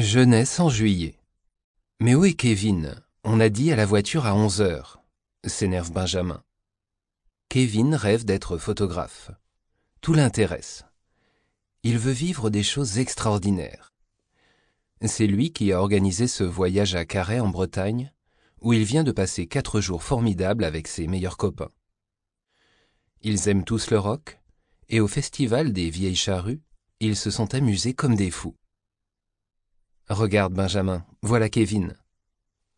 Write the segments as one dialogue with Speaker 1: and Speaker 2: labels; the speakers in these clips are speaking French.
Speaker 1: Jeunesse en juillet. Mais où est Kevin On a dit à la voiture à 11 heures. S'énerve Benjamin. Kevin rêve d'être photographe. Tout l'intéresse. Il veut vivre des choses extraordinaires. C'est lui qui a organisé ce voyage à Carhaix en Bretagne, où il vient de passer quatre jours formidables avec ses meilleurs copains. Ils aiment tous le rock, et au festival des vieilles charrues, ils se sont amusés comme des fous. Regarde, Benjamin, voilà Kevin.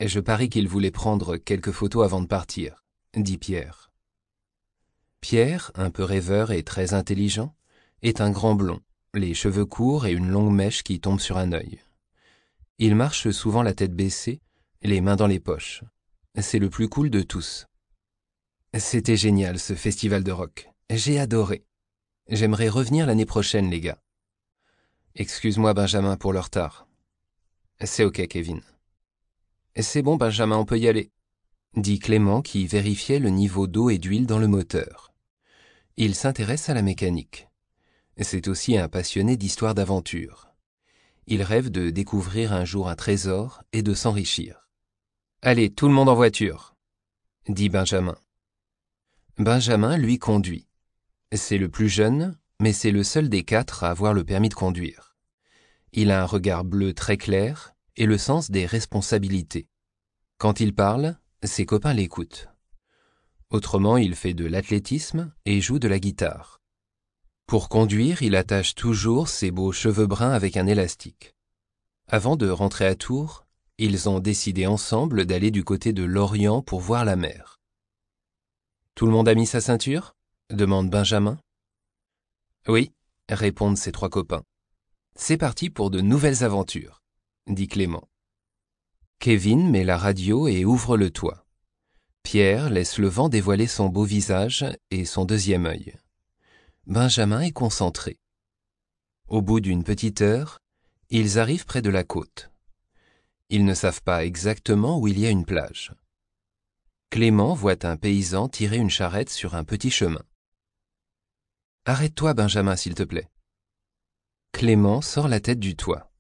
Speaker 1: Je parie qu'il voulait prendre quelques photos avant de partir, dit Pierre. Pierre, un peu rêveur et très intelligent, est un grand blond, les cheveux courts et une longue mèche qui tombe sur un œil. Il marche souvent la tête baissée, les mains dans les poches. C'est le plus cool de tous. C'était génial ce festival de rock. J'ai adoré. J'aimerais revenir l'année prochaine, les gars. Excuse-moi, Benjamin, pour le retard. C'est OK, Kevin. C'est bon, Benjamin, on peut y aller, dit Clément qui vérifiait le niveau d'eau et d'huile dans le moteur. Il s'intéresse à la mécanique. C'est aussi un passionné d'histoire d'aventure. Il rêve de découvrir un jour un trésor et de s'enrichir. Allez, tout le monde en voiture, dit Benjamin. Benjamin lui conduit. C'est le plus jeune, mais c'est le seul des quatre à avoir le permis de conduire. Il a un regard bleu très clair et le sens des responsabilités. Quand il parle, ses copains l'écoutent. Autrement, il fait de l'athlétisme et joue de la guitare. Pour conduire, il attache toujours ses beaux cheveux bruns avec un élastique. Avant de rentrer à Tours, ils ont décidé ensemble d'aller du côté de l'Orient pour voir la mer. Tout le monde a mis sa ceinture demande Benjamin. Oui, répondent ses trois copains. C'est parti pour de nouvelles aventures, dit Clément. Kevin met la radio et ouvre le toit. Pierre laisse le vent dévoiler son beau visage et son deuxième œil. Benjamin est concentré. Au bout d'une petite heure, ils arrivent près de la côte. Ils ne savent pas exactement où il y a une plage. Clément voit un paysan tirer une charrette sur un petit chemin. Arrête-toi, Benjamin, s'il te plaît. Clément sort la tête du toit.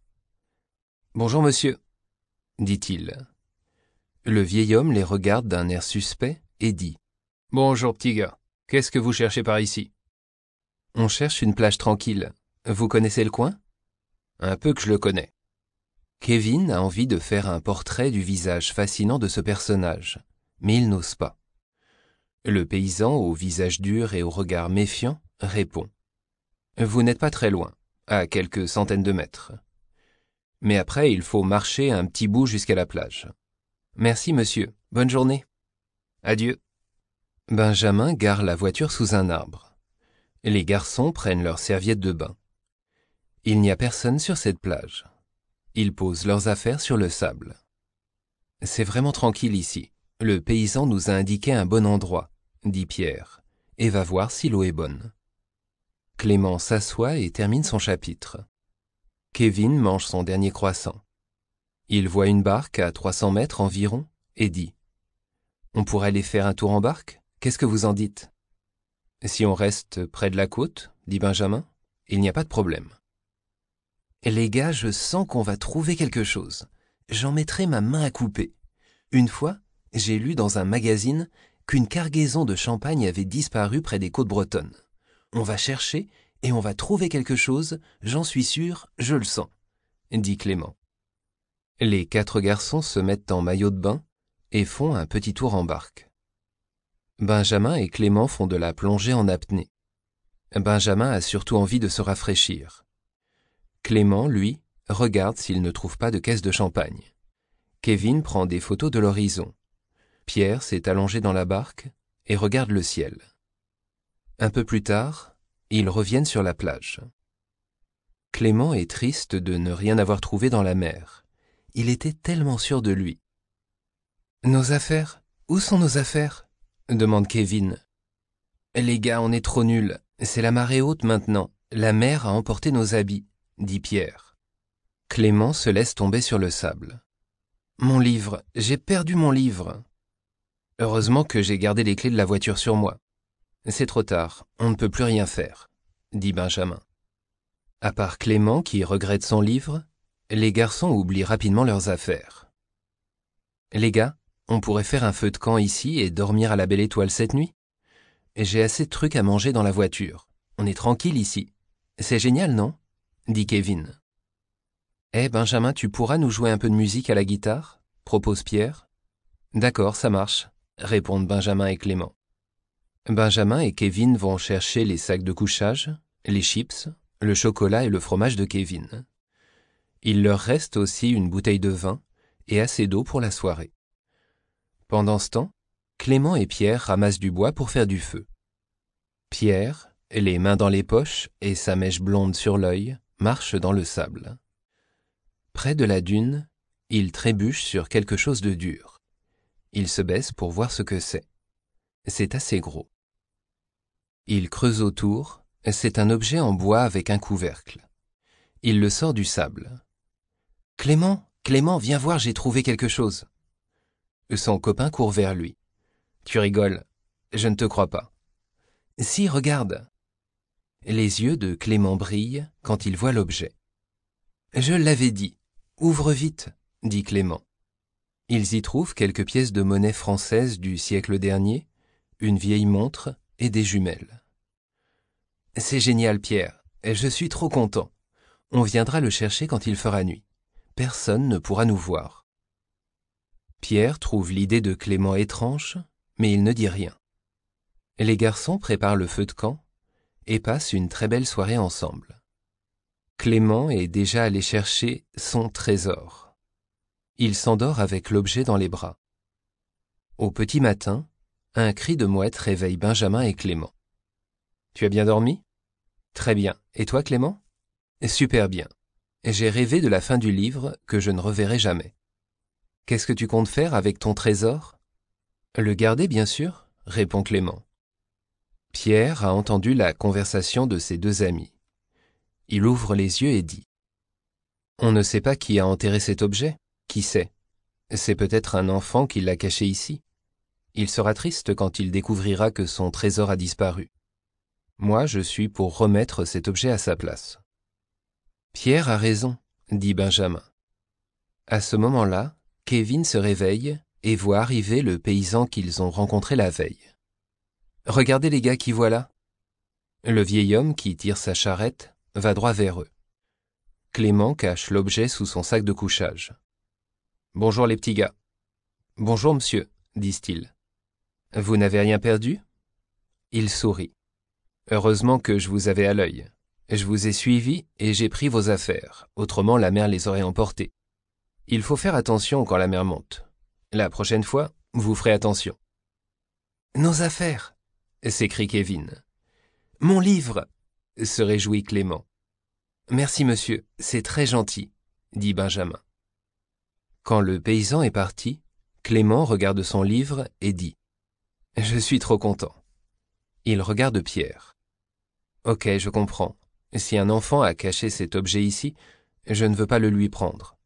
Speaker 1: Bonjour, monsieur, dit-il. Le vieil homme les regarde d'un air suspect et dit Bonjour, petit gars. Qu'est-ce que vous cherchez par ici On cherche une plage tranquille. Vous connaissez le coin Un peu que je le connais. Kevin a envie de faire un portrait du visage fascinant de ce personnage, mais il n'ose pas. Le paysan, au visage dur et au regard méfiant, répond Vous n'êtes pas très loin à quelques centaines de mètres. Mais après, il faut marcher un petit bout jusqu'à la plage. Merci, monsieur. Bonne journée. Adieu. Benjamin gare la voiture sous un arbre. Les garçons prennent leurs serviettes de bain. Il n'y a personne sur cette plage. Ils posent leurs affaires sur le sable. C'est vraiment tranquille ici. Le paysan nous a indiqué un bon endroit, dit Pierre, et va voir si l'eau est bonne. Clément s'assoit et termine son chapitre. Kevin mange son dernier croissant. Il voit une barque à 300 mètres environ et dit On pourrait aller faire un tour en barque Qu'est-ce que vous en dites Si on reste près de la côte, dit Benjamin, il n'y a pas de problème. Les gars, je sens qu'on va trouver quelque chose. J'en mettrai ma main à couper. Une fois, j'ai lu dans un magazine qu'une cargaison de champagne avait disparu près des côtes bretonnes. On va chercher et on va trouver quelque chose, j'en suis sûr, je le sens, dit Clément. Les quatre garçons se mettent en maillot de bain et font un petit tour en barque. Benjamin et Clément font de la plongée en apnée. Benjamin a surtout envie de se rafraîchir. Clément, lui, regarde s'il ne trouve pas de caisse de champagne. Kevin prend des photos de l'horizon. Pierre s'est allongé dans la barque et regarde le ciel. Un peu plus tard, ils reviennent sur la plage. Clément est triste de ne rien avoir trouvé dans la mer. Il était tellement sûr de lui. Nos affaires Où sont nos affaires demande Kevin. Les gars, on est trop nuls. C'est la marée haute maintenant. La mer a emporté nos habits, dit Pierre. Clément se laisse tomber sur le sable. Mon livre, j'ai perdu mon livre. Heureusement que j'ai gardé les clés de la voiture sur moi. C'est trop tard, on ne peut plus rien faire, dit Benjamin. À part Clément qui regrette son livre, les garçons oublient rapidement leurs affaires. Les gars, on pourrait faire un feu de camp ici et dormir à la belle étoile cette nuit J'ai assez de trucs à manger dans la voiture. On est tranquille ici. C'est génial, non dit Kevin. Eh Benjamin, tu pourras nous jouer un peu de musique à la guitare propose Pierre. D'accord, ça marche, répondent Benjamin et Clément. Benjamin et Kevin vont chercher les sacs de couchage, les chips, le chocolat et le fromage de Kevin. Il leur reste aussi une bouteille de vin et assez d'eau pour la soirée. Pendant ce temps, Clément et Pierre ramassent du bois pour faire du feu. Pierre, les mains dans les poches et sa mèche blonde sur l'œil, marche dans le sable. Près de la dune, il trébuche sur quelque chose de dur. Il se baisse pour voir ce que c'est. C'est assez gros. Il creuse autour, c'est un objet en bois avec un couvercle. Il le sort du sable. Clément, Clément, viens voir, j'ai trouvé quelque chose. Son copain court vers lui. Tu rigoles, je ne te crois pas. Si, regarde. Les yeux de Clément brillent quand il voit l'objet. Je l'avais dit. Ouvre vite, dit Clément. Ils y trouvent quelques pièces de monnaie française du siècle dernier, une vieille montre et des jumelles. C'est génial, Pierre. Je suis trop content. On viendra le chercher quand il fera nuit. Personne ne pourra nous voir. Pierre trouve l'idée de Clément étrange, mais il ne dit rien. Les garçons préparent le feu de camp et passent une très belle soirée ensemble. Clément est déjà allé chercher son trésor. Il s'endort avec l'objet dans les bras. Au petit matin, un cri de mouette réveille Benjamin et Clément. Tu as bien dormi Très bien. Et toi, Clément Super bien. J'ai rêvé de la fin du livre que je ne reverrai jamais. Qu'est-ce que tu comptes faire avec ton trésor Le garder, bien sûr, répond Clément. Pierre a entendu la conversation de ses deux amis. Il ouvre les yeux et dit On ne sait pas qui a enterré cet objet. Qui sait C'est peut-être un enfant qui l'a caché ici. Il sera triste quand il découvrira que son trésor a disparu. Moi, je suis pour remettre cet objet à sa place. Pierre a raison, dit Benjamin. À ce moment-là, Kevin se réveille et voit arriver le paysan qu'ils ont rencontré la veille. Regardez les gars qui voilà. Le vieil homme qui tire sa charrette va droit vers eux. Clément cache l'objet sous son sac de couchage. Bonjour les petits gars. Bonjour monsieur, disent-ils. Vous n'avez rien perdu Il sourit. Heureusement que je vous avais à l'œil. Je vous ai suivi et j'ai pris vos affaires, autrement la mer les aurait emportées. Il faut faire attention quand la mer monte. La prochaine fois, vous ferez attention. Nos affaires s'écrie Kevin. Mon livre se réjouit Clément. Merci, monsieur, c'est très gentil, dit Benjamin. Quand le paysan est parti, Clément regarde son livre et dit je suis trop content. Il regarde Pierre. Ok, je comprends. Si un enfant a caché cet objet ici, je ne veux pas le lui prendre.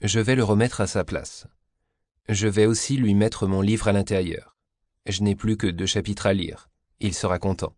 Speaker 1: Je vais le remettre à sa place. Je vais aussi lui mettre mon livre à l'intérieur. Je n'ai plus que deux chapitres à lire. Il sera content.